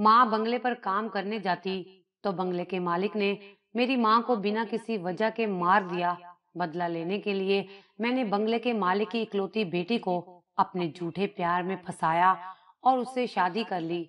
माँ बंगले पर काम करने जाती तो बंगले के मालिक ने मेरी माँ को बिना किसी वजह के मार दिया बदला लेने के लिए मैंने बंगले के मालिक की इकलौती बेटी को अपने झूठे प्यार में फंसाया और उससे शादी कर ली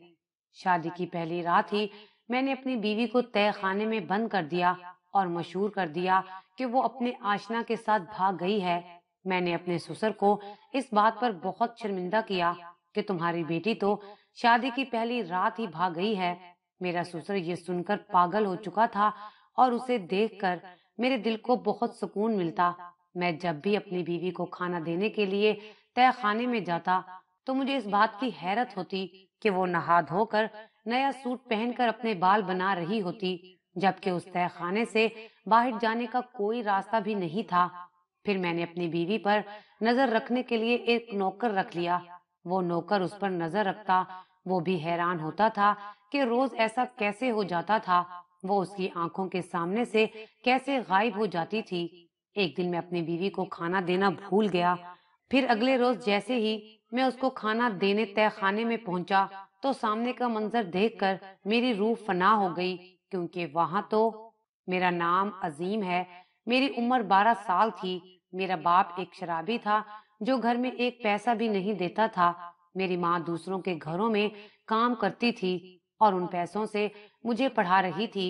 शादी की पहली रात ही मैंने अपनी बीवी को तय खाने में बंद कर दिया और मशहूर कर दिया कि वो अपने आशना के साथ भाग गई है मैंने अपने ससुर को इस बात पर बहुत शर्मिंदा किया कि तुम्हारी बेटी तो शादी की पहली रात ही भाग गई है मेरा ससुर ये सुनकर पागल हो चुका था और उसे देखकर मेरे दिल को बहुत सुकून मिलता मैं जब भी अपनी बीवी को खाना देने के लिए तय खाने में जाता तो मुझे इस बात की हैरत होती कि वो नहा धोकर नया सूट पहनकर अपने बाल बना रही होती जबकि उस तय खाने से बाहर जाने का कोई रास्ता भी नहीं था फिर मैंने अपनी बीवी पर नजर रखने के लिए एक नौकर रख लिया वो नौकर उस पर नजर रखता वो भी हैरान होता था कि रोज ऐसा कैसे हो जाता था वो उसकी आंखों के सामने से कैसे गायब हो जाती थी एक दिन मैं अपनी बीवी को खाना देना भूल गया फिर अगले रोज जैसे ही मैं उसको खाना देने तय खाने में पहुंचा तो सामने का मंजर देखकर मेरी रूह फना हो गई क्योंकि वहां तो मेरा नाम अजीम है मेरी उम्र बारह साल थी मेरा बाप एक शराबी था जो घर में एक पैसा भी नहीं देता था मेरी माँ दूसरों के घरों में काम करती थी और उन पैसों से मुझे पढ़ा रही थी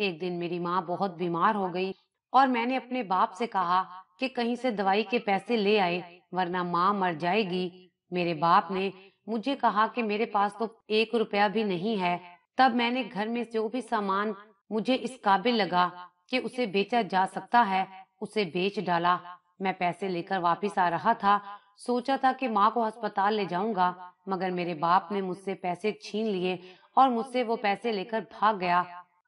एक दिन मेरी माँ बहुत बीमार हो गई और मैंने अपने बाप से कहा कि कहीं से दवाई के पैसे ले आए वरना माँ मर जाएगी मेरे बाप ने मुझे कहा कि मेरे पास तो एक रुपया भी नहीं है तब मैंने घर में जो भी सामान मुझे इस काबिल लगा कि उसे बेचा जा सकता है उसे बेच डाला मैं पैसे लेकर वापस आ रहा था सोचा था कि माँ को अस्पताल ले जाऊंगा मगर मेरे बाप ने मुझसे पैसे छीन लिए और मुझसे वो पैसे लेकर भाग गया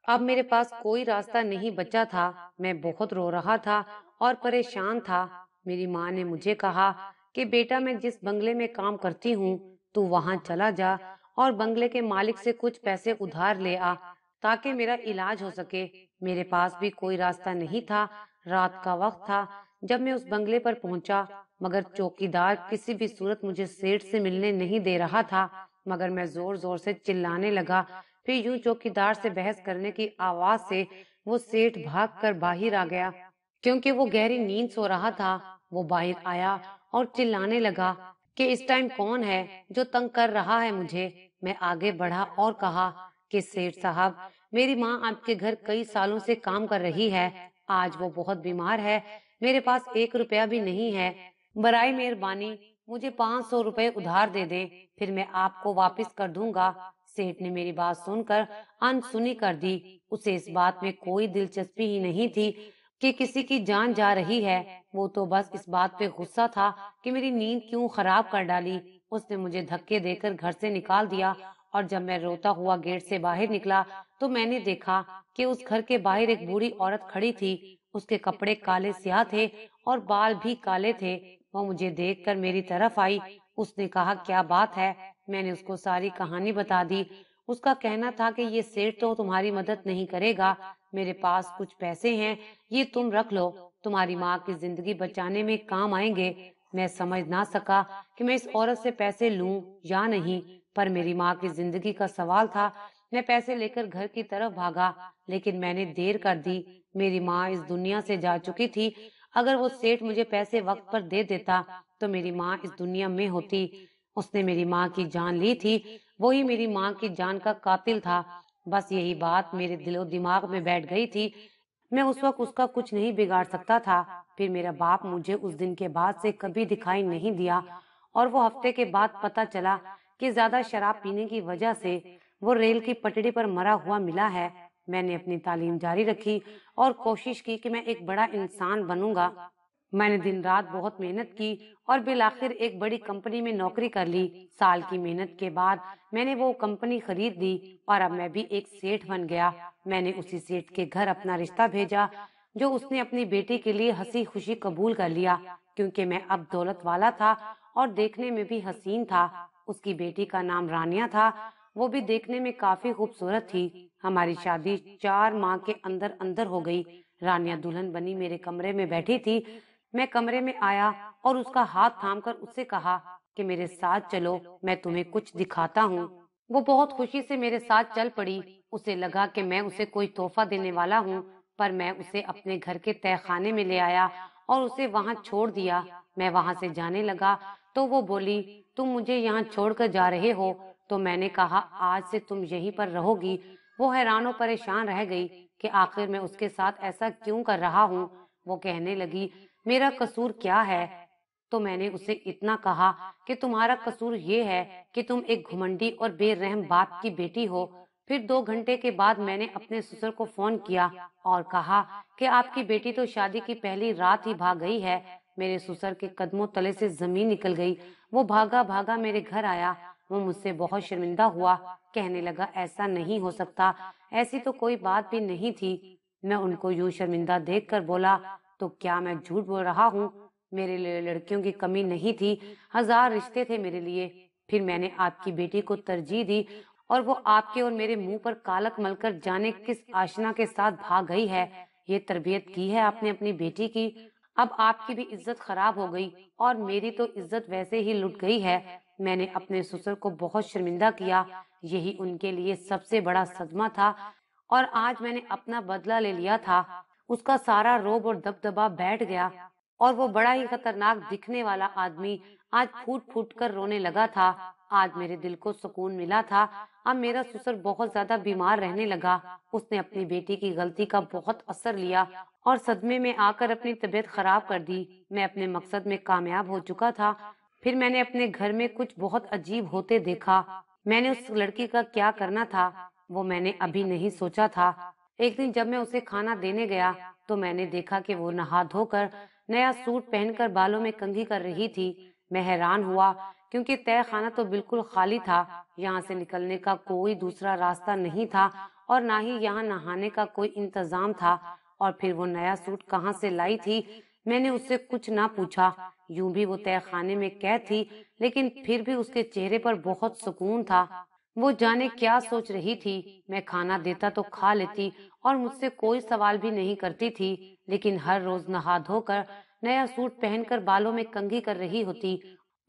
अब मेरे पास कोई रास्ता नहीं बचा था मैं बहुत रो रहा था और परेशान था मेरी माँ ने मुझे कहा कि बेटा मैं जिस बंगले में काम करती हूँ तू वहाँ चला जा और बंगले के मालिक से कुछ पैसे उधार ले आ ताकि मेरा इलाज हो सके मेरे पास भी कोई रास्ता नहीं था रात का वक्त था जब मैं उस बंगले पर पहुंचा मगर चौकीदार किसी भी सूरत मुझे सेठ से मिलने नहीं दे रहा था मगर मैं जोर जोर से चिल्लाने लगा फिर यूं चौकीदार से बहस करने की आवाज से वो सेठ भाग कर बाहर आ गया क्योंकि वो गहरी नींद सो रहा था वो बाहर आया और चिल्लाने लगा कि इस टाइम कौन है जो तंग कर रहा है मुझे मैं आगे बढ़ा और कहा कि सेठ साहब मेरी माँ आपके घर कई सालों से काम कर रही है आज वो बहुत बीमार है मेरे पास एक रुपया भी नहीं है बरए मेहरबानी मुझे पाँच सौ रूपए उधार दे दे फिर मैं आपको वापस कर दूंगा सेठ ने मेरी बात सुनकर अनसुनी कर दी उसे इस बात में कोई दिलचस्पी ही नहीं थी कि किसी की जान जा रही है वो तो बस इस बात पे गुस्सा था कि मेरी नींद क्यों खराब कर डाली उसने मुझे धक्के देकर घर से निकाल दिया और जब मैं रोता हुआ गेट से बाहर निकला तो मैंने देखा कि उस घर के बाहर एक बूढ़ी औरत खड़ी थी उसके कपड़े काले स्याह थे और बाल भी काले थे वह मुझे देखकर मेरी तरफ आई उसने कहा क्या बात है मैंने उसको सारी कहानी बता दी उसका कहना था कि ये सेठ तो तुम्हारी मदद नहीं करेगा मेरे पास कुछ पैसे हैं ये तुम रख लो तुम्हारी माँ की जिंदगी बचाने में काम आएंगे मैं समझ ना सका कि मैं इस औरत से पैसे लूं या नहीं पर मेरी माँ की जिंदगी का सवाल था मैं पैसे लेकर घर की तरफ भागा लेकिन मैंने देर कर दी मेरी माँ इस दुनिया से जा चुकी थी अगर वो सेठ मुझे पैसे वक्त पर दे देता तो मेरी माँ इस दुनिया में होती उसने मेरी माँ की जान ली थी वो ही मेरी माँ की जान का कातिल था बस यही बात मेरे दिलो दिमाग में बैठ गई थी मैं उस वक्त उसका कुछ नहीं बिगाड़ सकता था फिर मेरा बाप मुझे उस दिन के बाद से कभी दिखाई नहीं दिया और वो हफ्ते के बाद पता चला कि ज्यादा शराब पीने की वजह से वो रेल की पटड़ी पर मरा हुआ मिला है मैंने अपनी तालीम जारी रखी और कोशिश की कि मैं एक बड़ा इंसान बनूंगा मैंने दिन रात बहुत मेहनत की और बिल आखिर एक बड़ी कंपनी में नौकरी कर ली साल की मेहनत के बाद मैंने वो कंपनी खरीद दी और अब मैं भी एक सेठ बन गया मैंने उसी सेठ के घर अपना रिश्ता भेजा जो उसने अपनी बेटी के लिए हंसी खुशी कबूल कर लिया क्योंकि मैं अब दौलत वाला था और देखने में भी हसीन था उसकी बेटी का नाम रानिया था वो भी देखने में काफी खूबसूरत थी हमारी शादी चार माह के अंदर अंदर हो गई रानिया दुल्हन बनी मेरे कमरे में बैठी थी मैं कमरे में आया और उसका हाथ थाम कर उससे कहा कि मेरे साथ चलो मैं तुम्हें कुछ दिखाता हूँ वो बहुत खुशी से मेरे साथ चल पड़ी उसे लगा कि मैं उसे कोई तोहफा देने वाला हूँ पर मैं उसे अपने घर के तहखाने में ले आया और उसे वहाँ छोड़ दिया मैं वहाँ से जाने लगा तो वो बोली तुम मुझे यहाँ छोड़कर जा रहे हो तो मैंने कहा आज से तुम यहीं पर रहोगी वो हैरान और परेशान रह गई कि आखिर मैं उसके साथ ऐसा क्यों कर रहा हूँ वो कहने लगी मेरा कसूर क्या है तो मैंने उसे इतना कहा कि तुम्हारा कसूर ये है कि तुम एक घुमंडी और बेरहम बाप की बेटी हो फिर दो घंटे के बाद मैंने अपने ससुर को फोन किया और कहा कि आपकी बेटी तो शादी की पहली रात ही भाग गई है मेरे ससुर के कदमों तले से जमीन निकल गई वो भागा भागा मेरे घर आया वो मुझसे बहुत शर्मिंदा हुआ कहने लगा ऐसा नहीं हो सकता ऐसी तो कोई बात भी नहीं थी मैं उनको यूं शर्मिंदा देख कर बोला तो क्या मैं झूठ बोल रहा हूँ मेरे लिए लड़कियों की कमी नहीं थी हजार रिश्ते थे मेरे लिए फिर मैंने आपकी बेटी को तरजीह दी और वो आपके और मेरे मुंह पर कालक मलकर जाने किस आशना के साथ भाग गई है ये तरबियत की है आपने अपनी बेटी की अब आपकी भी इज्जत खराब हो गई और मेरी तो इज्जत वैसे ही लुट गई है मैंने अपने ससुर को बहुत शर्मिंदा किया यही उनके लिए सबसे बड़ा सदमा था और आज मैंने अपना बदला ले लिया था उसका सारा रोब और दबदबा बैठ गया और वो बड़ा ही खतरनाक दिखने वाला आदमी आज फूट फूट कर रोने लगा था आज मेरे दिल को सुकून मिला था अब मेरा ससुर बहुत ज्यादा बीमार रहने लगा उसने अपनी बेटी की गलती का बहुत असर लिया और सदमे में आकर अपनी तबीयत खराब कर दी मैं अपने मकसद में कामयाब हो चुका था फिर मैंने अपने घर में कुछ बहुत अजीब होते देखा मैंने उस लड़की का क्या करना था वो मैंने अभी नहीं सोचा था एक दिन जब मैं उसे खाना देने गया तो मैंने देखा कि वो नहा धोकर नया सूट पहनकर बालों में कंघी कर रही थी मैं हैरान हुआ क्योंकि तय खाना तो बिल्कुल खाली था यहाँ से निकलने का कोई दूसरा रास्ता नहीं था और ना ही यहाँ नहाने का कोई इंतजाम था और फिर वो नया सूट कहाँ से लाई थी मैंने उससे कुछ ना पूछा यूं भी वो तय खाने में कैद थी लेकिन फिर भी उसके चेहरे पर बहुत सुकून था वो जाने क्या सोच रही थी मैं खाना देता तो खा लेती और मुझसे कोई सवाल भी नहीं करती थी लेकिन हर रोज नहा धोकर नया सूट पहनकर बालों में कंघी कर रही होती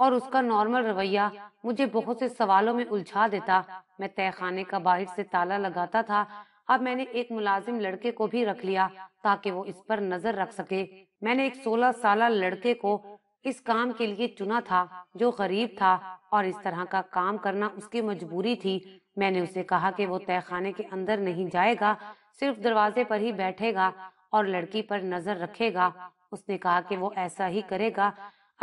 और उसका नॉर्मल रवैया मुझे बहुत से सवालों में उलझा देता मैं तय खाने का बाहर से ताला लगाता था अब मैंने एक मुलाजिम लड़के को भी रख लिया ताकि वो इस पर नजर रख सके मैंने एक सोलह साल लड़के को इस काम के लिए चुना था जो गरीब था और इस तरह का काम करना उसकी मजबूरी थी मैंने उसे कहा कि वो तहखाने के अंदर नहीं जाएगा सिर्फ दरवाजे पर ही बैठेगा और लड़की पर नजर रखेगा उसने कहा कि वो ऐसा ही करेगा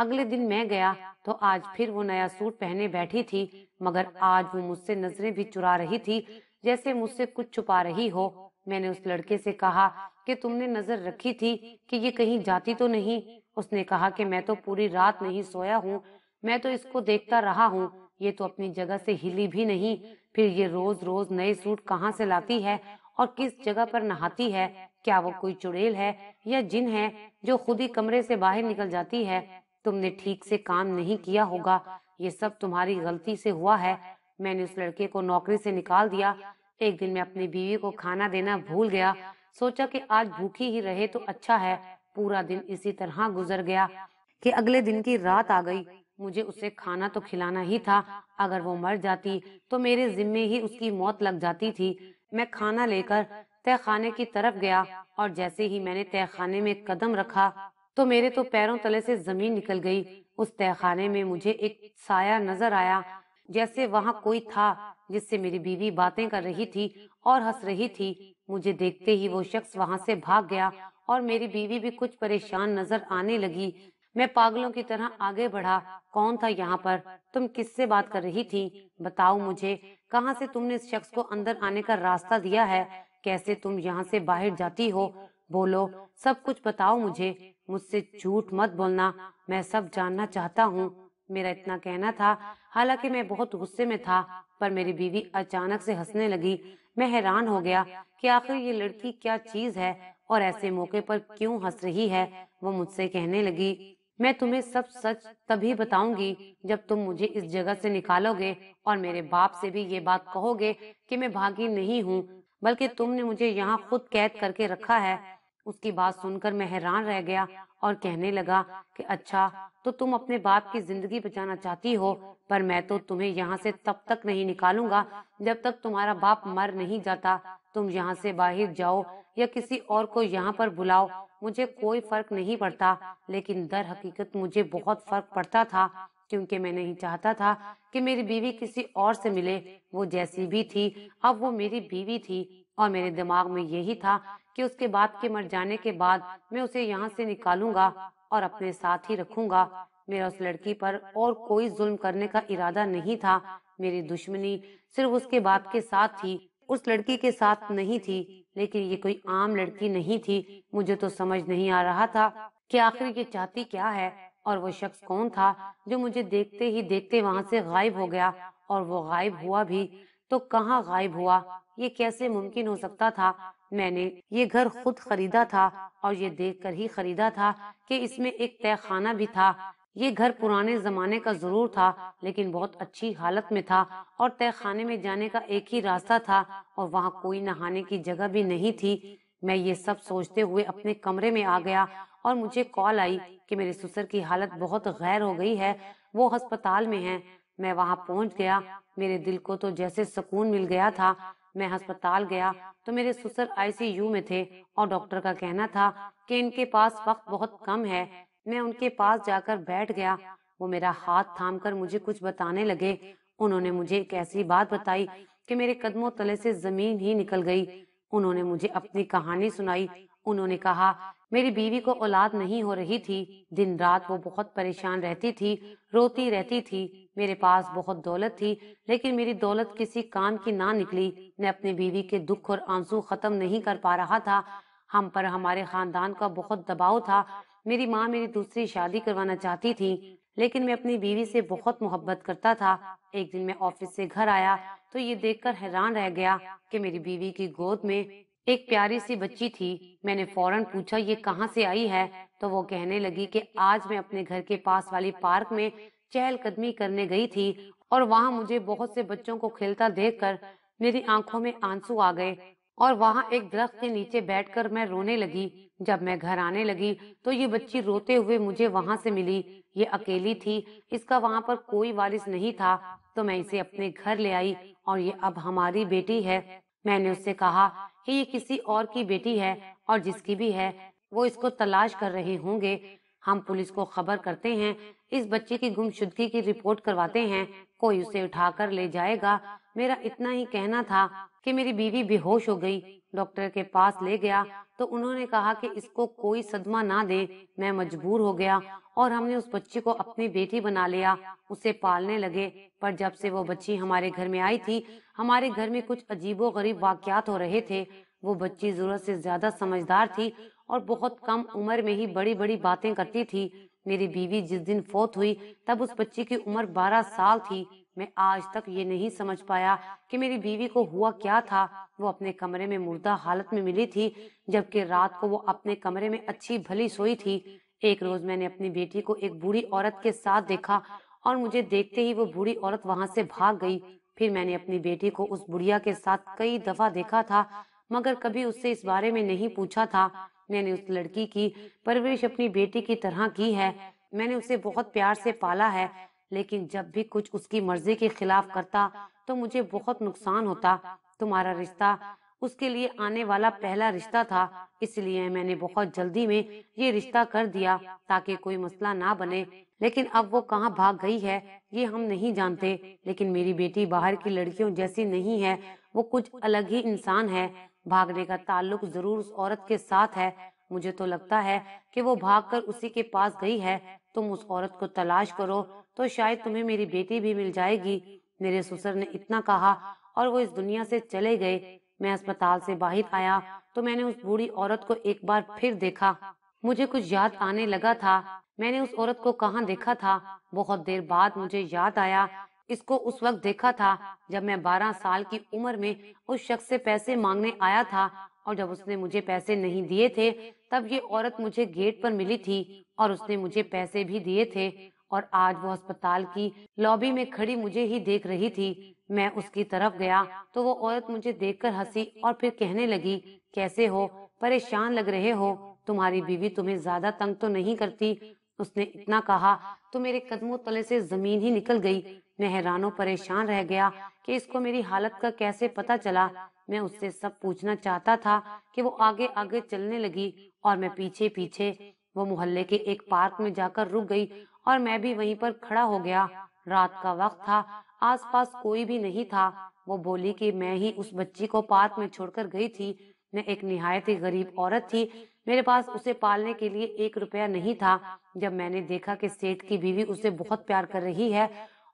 अगले दिन मैं गया तो आज फिर वो नया सूट पहने बैठी थी मगर आज वो मुझसे नजरें भी चुरा रही थी जैसे मुझसे कुछ छुपा रही हो मैंने उस लड़के से कहा कि तुमने नजर रखी थी कि ये कहीं जाती तो नहीं उसने कहा कि मैं तो पूरी रात नहीं सोया हूँ मैं तो इसको देखता रहा हूँ ये तो अपनी जगह से हिली भी नहीं फिर ये रोज रोज नए सूट कहाँ से लाती है और किस जगह पर नहाती है क्या वो कोई चुड़ैल है या जिन है जो खुद ही कमरे से बाहर निकल जाती है तुमने ठीक से काम नहीं किया होगा ये सब तुम्हारी गलती से हुआ है मैंने उस लड़के को नौकरी से निकाल दिया एक दिन मैं अपनी बीवी को खाना देना भूल गया सोचा कि आज भूखी ही रहे तो अच्छा है पूरा दिन इसी तरह गुजर गया कि अगले दिन की रात आ गई मुझे उसे खाना तो खिलाना ही था अगर वो मर जाती तो मेरे जिम्मे ही उसकी मौत लग जाती थी मैं खाना लेकर तहखाने की तरफ गया और जैसे ही मैंने तहखाने में कदम रखा तो मेरे तो पैरों तले से जमीन निकल गई उस तहखाने में मुझे एक साया नजर आया जैसे वहाँ कोई था जिससे मेरी बीवी बातें कर रही थी और हंस रही थी मुझे देखते ही वो शख्स वहाँ से भाग गया और मेरी बीवी भी कुछ परेशान नजर आने लगी मैं पागलों की तरह आगे बढ़ा कौन था यहाँ पर तुम किससे बात कर रही थी बताओ मुझे कहाँ से तुमने इस शख्स को अंदर आने का रास्ता दिया है कैसे तुम यहाँ से बाहर जाती हो बोलो सब कुछ बताओ मुझे मुझसे झूठ मत बोलना मैं सब जानना चाहता हूँ मेरा इतना कहना था हालांकि मैं बहुत गुस्से में था पर मेरी बीवी अचानक से हंसने लगी मैं हैरान हो गया कि आखिर ये लड़की क्या चीज है और ऐसे मौके पर क्यों हंस रही है वो मुझसे कहने लगी मैं तुम्हें सब सच तभी बताऊंगी जब तुम मुझे इस जगह से निकालोगे और मेरे बाप से भी ये बात कहोगे कि मैं भागी नहीं हूँ बल्कि तुमने मुझे यहाँ खुद कैद करके रखा है उसकी बात सुनकर मैं हैरान रह गया और कहने लगा कि अच्छा तो तुम अपने बाप की जिंदगी बचाना चाहती हो पर मैं तो तुम्हें यहाँ से तब तक नहीं निकालूंगा जब तक तुम्हारा बाप मर नहीं जाता तुम यहाँ से बाहर जाओ या किसी और को यहाँ पर बुलाओ मुझे कोई फर्क नहीं पड़ता लेकिन दर हकीकत मुझे बहुत फर्क पड़ता था क्योंकि मैं नहीं चाहता था कि मेरी बीवी किसी और से मिले वो जैसी भी थी अब वो मेरी बीवी थी और मेरे दिमाग में यही था कि उसके बाप के मर जाने के बाद मैं उसे यहाँ से निकालूंगा और अपने साथ ही रखूंगा मेरा उस लड़की पर और कोई जुल्म करने का इरादा नहीं था मेरी दुश्मनी सिर्फ उसके बाप के साथ थी उस लड़की के साथ नहीं थी लेकिन ये कोई आम लड़की नहीं थी मुझे तो समझ नहीं आ रहा था कि आखिर ये चाहती क्या है और वो शख्स कौन था जो मुझे देखते ही देखते वहाँ से गायब हो गया और वो गायब हुआ भी तो कहाँ गायब हुआ ये कैसे मुमकिन हो सकता था मैंने ये घर खुद खरीदा था और ये देखकर ही खरीदा था कि इसमें एक तय खाना भी था ये घर पुराने जमाने का जरूर था लेकिन बहुत अच्छी हालत में था और तय खाने में जाने का एक ही रास्ता था और वहाँ कोई नहाने की जगह भी नहीं थी मैं ये सब सोचते हुए अपने कमरे में आ गया और मुझे कॉल आई कि मेरे ससुर की हालत बहुत गैर हो गई है वो अस्पताल में है मैं वहाँ पहुँच गया मेरे दिल को तो जैसे सुकून मिल गया था मैं अस्पताल गया तो मेरे तो ससुर आईसीयू में थे और डॉक्टर का कहना था कि इनके पास वक्त बहुत कम है मैं उनके पास जाकर बैठ गया वो मेरा हाथ थाम कर मुझे कुछ बताने लगे उन्होंने मुझे एक ऐसी बात बताई कि मेरे कदमों तले से जमीन ही निकल गई उन्होंने मुझे अपनी कहानी सुनाई उन्होंने कहा मेरी बीवी को औलाद नहीं हो रही थी दिन रात वो बहुत परेशान रहती थी रोती रहती थी मेरे पास बहुत दौलत थी लेकिन मेरी दौलत किसी काम की ना निकली मैं अपनी बीवी के दुख और आंसू खत्म नहीं कर पा रहा था हम पर हमारे खानदान का बहुत दबाव था मेरी माँ मेरी दूसरी शादी करवाना चाहती थी लेकिन मैं अपनी बीवी से बहुत मोहब्बत करता था एक दिन मैं ऑफिस से घर आया तो ये देखकर हैरान रह गया कि मेरी बीवी की गोद में एक प्यारी सी बच्ची थी मैंने फौरन पूछा ये कहाँ से आई है तो वो कहने लगी कि आज मैं अपने घर के पास वाली पार्क में चहलकदमी करने गई थी और वहाँ मुझे बहुत से बच्चों को खेलता देख कर मेरी आंखों में आंसू आ गए और वहाँ एक दरख्त के नीचे बैठकर मैं रोने लगी जब मैं घर आने लगी तो ये बच्ची रोते हुए मुझे वहाँ से मिली ये अकेली थी इसका वहाँ पर कोई वारिस नहीं था तो मैं इसे अपने घर ले आई और ये अब हमारी बेटी है मैंने उससे कहा कि ये किसी और की बेटी है और जिसकी भी है वो इसको तलाश कर रहे होंगे हम पुलिस को खबर करते हैं इस बच्चे की गुमशुदगी की रिपोर्ट करवाते हैं कोई उसे उठाकर ले जाएगा मेरा इतना ही कहना था कि मेरी बीवी बेहोश हो गई डॉक्टर के पास ले गया तो उन्होंने कहा कि इसको कोई सदमा ना दे मैं मजबूर हो गया और हमने उस बच्ची को अपनी बेटी बना लिया उसे पालने लगे पर जब से वो बच्ची हमारे घर में आई थी हमारे घर में कुछ अजीबो गरीब वाक्यात हो रहे थे वो बच्ची जरूरत से ज्यादा समझदार थी और बहुत कम उम्र में ही बड़ी बड़ी बातें करती थी मेरी बीवी जिस दिन फोत हुई तब उस बच्ची की उम्र 12 साल थी मैं आज तक ये नहीं समझ पाया कि मेरी बीवी को हुआ क्या था वो अपने कमरे में मुर्दा हालत में मिली थी जबकि रात को वो अपने कमरे में अच्छी भली सोई थी एक रोज मैंने अपनी बेटी को एक बूढ़ी औरत के साथ देखा और मुझे देखते ही वो बूढ़ी औरत वहाँ से भाग गई फिर मैंने अपनी बेटी को उस बुढ़िया के साथ कई दफा देखा था मगर कभी उससे इस बारे में नहीं पूछा था मैंने उस लड़की की परवरिश अपनी बेटी की तरह की है मैंने उसे बहुत प्यार से पाला है लेकिन जब भी कुछ उसकी मर्जी के खिलाफ करता तो मुझे बहुत नुकसान होता तुम्हारा रिश्ता उसके लिए आने वाला पहला रिश्ता था इसलिए मैंने बहुत जल्दी में ये रिश्ता कर दिया ताकि कोई मसला ना बने लेकिन अब वो कहाँ भाग गई है ये हम नहीं जानते लेकिन मेरी बेटी बाहर की लड़कियों जैसी नहीं है वो कुछ अलग ही इंसान है भागने का ताल्लुक जरूर उस औरत के साथ है मुझे तो लगता है कि वो भागकर उसी के पास गई है तुम उस औरत को तलाश करो तो शायद तुम्हें मेरी बेटी भी मिल जाएगी मेरे ससुर ने इतना कहा और वो इस दुनिया से चले गए मैं अस्पताल से बाहर आया तो मैंने उस बूढ़ी औरत को एक बार फिर देखा मुझे कुछ याद आने लगा था मैंने उस औरत को कहाँ देखा था बहुत देर बाद मुझे याद आया इसको उस वक्त देखा था जब मैं 12 साल की उम्र में उस शख्स से पैसे मांगने आया था और जब उसने मुझे पैसे नहीं दिए थे तब ये औरत मुझे गेट पर मिली थी और उसने मुझे पैसे भी दिए थे और आज वो अस्पताल की लॉबी में खड़ी मुझे ही देख रही थी मैं उसकी तरफ गया तो वो औरत मुझे देखकर हंसी और फिर कहने लगी कैसे हो परेशान लग रहे हो तुम्हारी बीवी तुम्हें ज्यादा तंग तो नहीं करती उसने इतना कहा तो मेरे कदमों तले से जमीन ही निकल गई मैं हैरानों परेशान रह गया कि इसको मेरी हालत का कैसे पता चला मैं उससे सब पूछना चाहता था कि वो आगे आगे चलने लगी और मैं पीछे पीछे वो मोहल्ले के एक पार्क में जाकर रुक गई और मैं भी वहीं पर खड़ा हो गया रात का वक्त था आसपास कोई भी नहीं था वो बोली कि मैं ही उस बच्ची को पार्क में छोड़कर गई थी मैं एक निहायत ही गरीब औरत थी मेरे पास उसे पालने के लिए एक रुपया नहीं था जब मैंने देखा कि सेठ की बीवी उसे बहुत प्यार कर रही है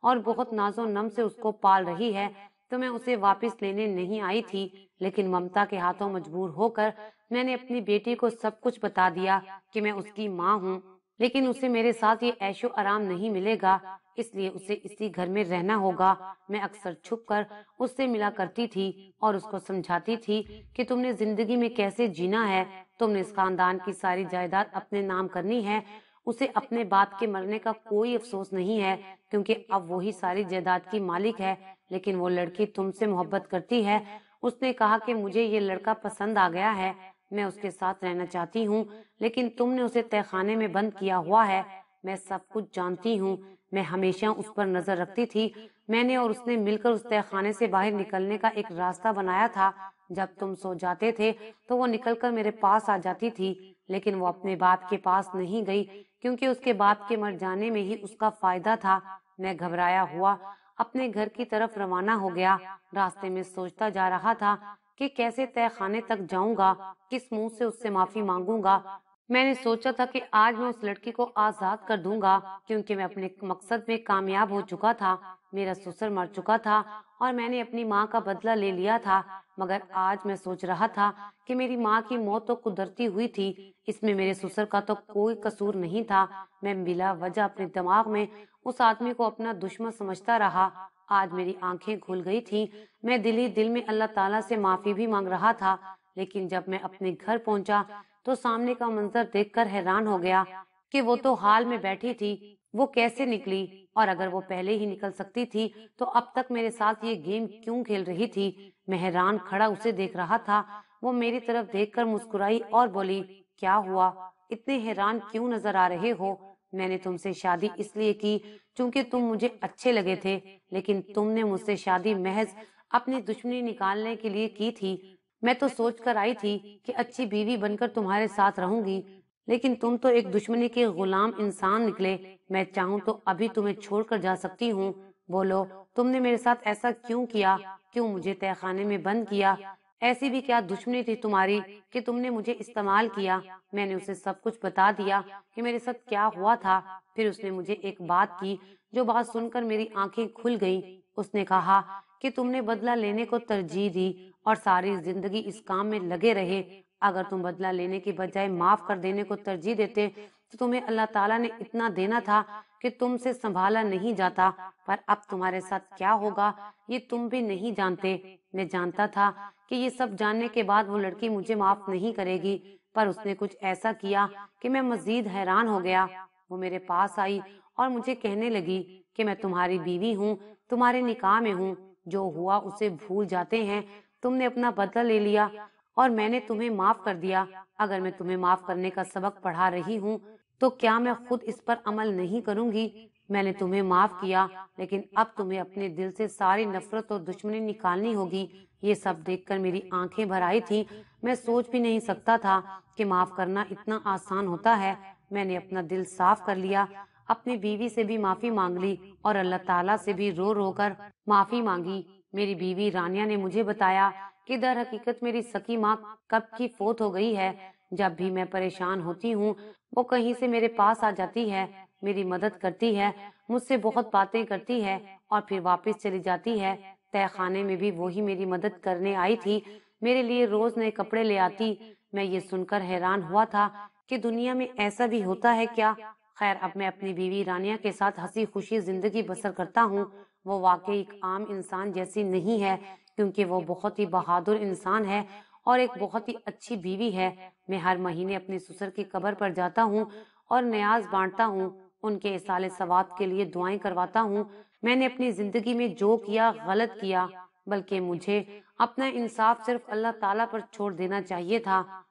और बहुत नाजो नम से उसको पाल रही है तो मैं उसे वापस लेने नहीं आई थी लेकिन ममता के हाथों मजबूर होकर मैंने अपनी बेटी को सब कुछ बता दिया कि मैं उसकी माँ हूँ लेकिन उसे मेरे साथ ये ऐशो आराम नहीं मिलेगा इसलिए उसे इसी घर में रहना होगा मैं अक्सर छुप कर उससे मिला करती थी और उसको समझाती थी कि तुमने जिंदगी में कैसे जीना है तुमने इस खानदान की सारी जायदाद अपने नाम करनी है उसे अपने बाप के मरने का कोई अफसोस नहीं है क्योंकि अब वो ही सारी जायदाद की मालिक है लेकिन वो लड़की तुमसे मोहब्बत करती है उसने कहा कि मुझे ये लड़का पसंद आ गया है मैं उसके साथ रहना चाहती हूँ लेकिन तुमने उसे तहखाने में बंद किया हुआ है मैं सब कुछ जानती हूँ मैं हमेशा उस पर नजर रखती थी मैंने और उसने मिलकर उस तहखाने से बाहर निकलने का एक रास्ता बनाया था जब तुम सो जाते थे तो वो निकलकर मेरे पास आ जाती थी लेकिन वो अपने बाप के पास नहीं गई क्योंकि उसके बाप के मर जाने में ही उसका फायदा था मैं घबराया हुआ अपने घर की तरफ रवाना हो गया रास्ते में सोचता जा रहा था कि कैसे तय खाने तक जाऊंगा किस मुंह से उससे माफी मांगूंगा मैंने सोचा था कि आज मैं उस लड़की को आजाद कर दूंगा क्योंकि मैं अपने मकसद में कामयाब हो चुका था मेरा ससुर मर चुका था और मैंने अपनी माँ का बदला ले लिया था मगर आज मैं सोच रहा था कि मेरी माँ की मौत तो कुदरती हुई थी इसमें मेरे ससुर का तो कोई कसूर नहीं था मैं मिला वजह अपने दिमाग में उस आदमी को अपना दुश्मन समझता रहा आज मेरी आंखें खुल गई थी मैं दिली दिल में अल्लाह ताला से माफी भी मांग रहा था लेकिन जब मैं अपने घर पहुंचा तो सामने का मंजर देखकर हैरान हो गया कि वो तो हाल में बैठी थी वो कैसे निकली और अगर वो पहले ही निकल सकती थी तो अब तक मेरे साथ ये गेम क्यों खेल रही थी मेहरान खड़ा उसे देख रहा था वो मेरी तरफ देखकर मुस्कुराई और बोली क्या हुआ इतने हैरान क्यों नजर आ रहे हो मैंने तुमसे शादी इसलिए की क्योंकि तुम मुझे अच्छे लगे थे लेकिन तुमने मुझसे शादी महज अपनी दुश्मनी निकालने के लिए की थी मैं तो सोच कर आई थी कि अच्छी बीवी बनकर तुम्हारे साथ रहूंगी लेकिन तुम तो एक तो दुश्मनी के गुलाम इंसान निकले मैं चाहूँ तो अभी तुम्हें तो छोड़कर जा सकती हूँ बोलो तुमने मेरे साथ ऐसा क्यों किया क्यों मुझे तहखाने में बंद किया ऐसी भी क्या दुश्मनी थी तुम्हारी कि तुमने मुझे इस्तेमाल किया मैंने उसे सब कुछ बता दिया कि मेरे साथ क्या हुआ था फिर उसने मुझे एक बात की जो बात सुनकर मेरी आंखें खुल गईं। उसने कहा कि तुमने बदला लेने को तरजीह दी और सारी जिंदगी इस काम में लगे रहे अगर तुम बदला लेने के बजाय माफ कर देने को तरजीह देते तो तुम्हें अल्लाह ताला ने इतना देना था कि तुमसे संभाला नहीं जाता पर अब तुम्हारे साथ क्या होगा ये तुम भी नहीं जानते मैं जानता था कि ये सब जानने के बाद वो लड़की मुझे माफ नहीं करेगी पर उसने कुछ ऐसा किया कि मैं मजीद हैरान हो गया वो मेरे पास आई और मुझे कहने लगी कि मैं तुम्हारी बीवी हूँ तुम्हारे निकाह में हूँ जो हुआ उसे भूल जाते हैं तुमने अपना बदला ले लिया और मैंने तुम्हें माफ कर दिया अगर मैं तुम्हें माफ करने का सबक पढ़ा रही हूँ तो क्या मैं खुद इस पर अमल नहीं करूँगी मैंने तुम्हें माफ किया लेकिन अब तुम्हें अपने दिल से सारी नफरत और दुश्मनी निकालनी होगी ये सब देखकर मेरी आंखें भर आई थी मैं सोच भी नहीं सकता था कि माफ करना इतना आसान होता है मैंने अपना दिल साफ कर लिया अपनी बीवी से भी माफी मांग ली और अल्लाह ताला से भी रो रो कर माफी मांगी मेरी बीवी रानिया ने मुझे बताया कि दर हकीकत मेरी सकी माँ कब की फोत हो गई है जब भी मैं परेशान होती हूँ वो कहीं से मेरे पास आ जाती है मेरी मदद करती है मुझसे बहुत बातें करती है और फिर वापस चली जाती है तय खाने में भी वही मेरी मदद करने आई थी मेरे लिए रोज नए कपड़े ले आती मैं ये सुनकर हैरान हुआ था कि दुनिया में ऐसा भी होता है क्या खैर अब मैं अपनी बीवी रानिया के साथ हंसी खुशी जिंदगी बसर करता हूँ वो वाकई एक आम इंसान जैसी नहीं है क्योंकि वो बहुत ही बहादुर इंसान है और एक बहुत ही अच्छी बीवी है मैं हर महीने अपने ससुर की कबर पर जाता हूँ और न्याज बांटता हूँ उनके इसाले सवाब के लिए दुआएं करवाता हूँ मैंने अपनी जिंदगी में जो किया गलत किया बल्कि मुझे अपना इंसाफ सिर्फ अल्लाह ताला पर छोड़ देना चाहिए था